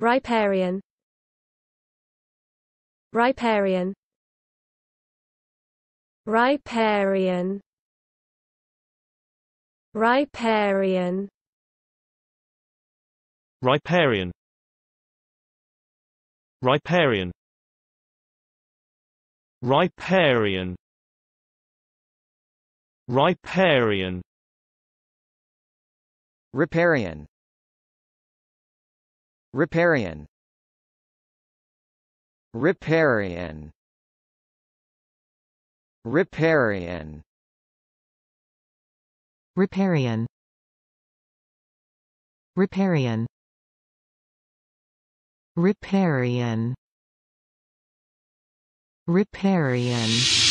Riparian Riparian Riparian Riparian Riparian Riparian Riparian Riparian Riparian Riparian Riparian Riparian Riparian Riparian Riparian Riparian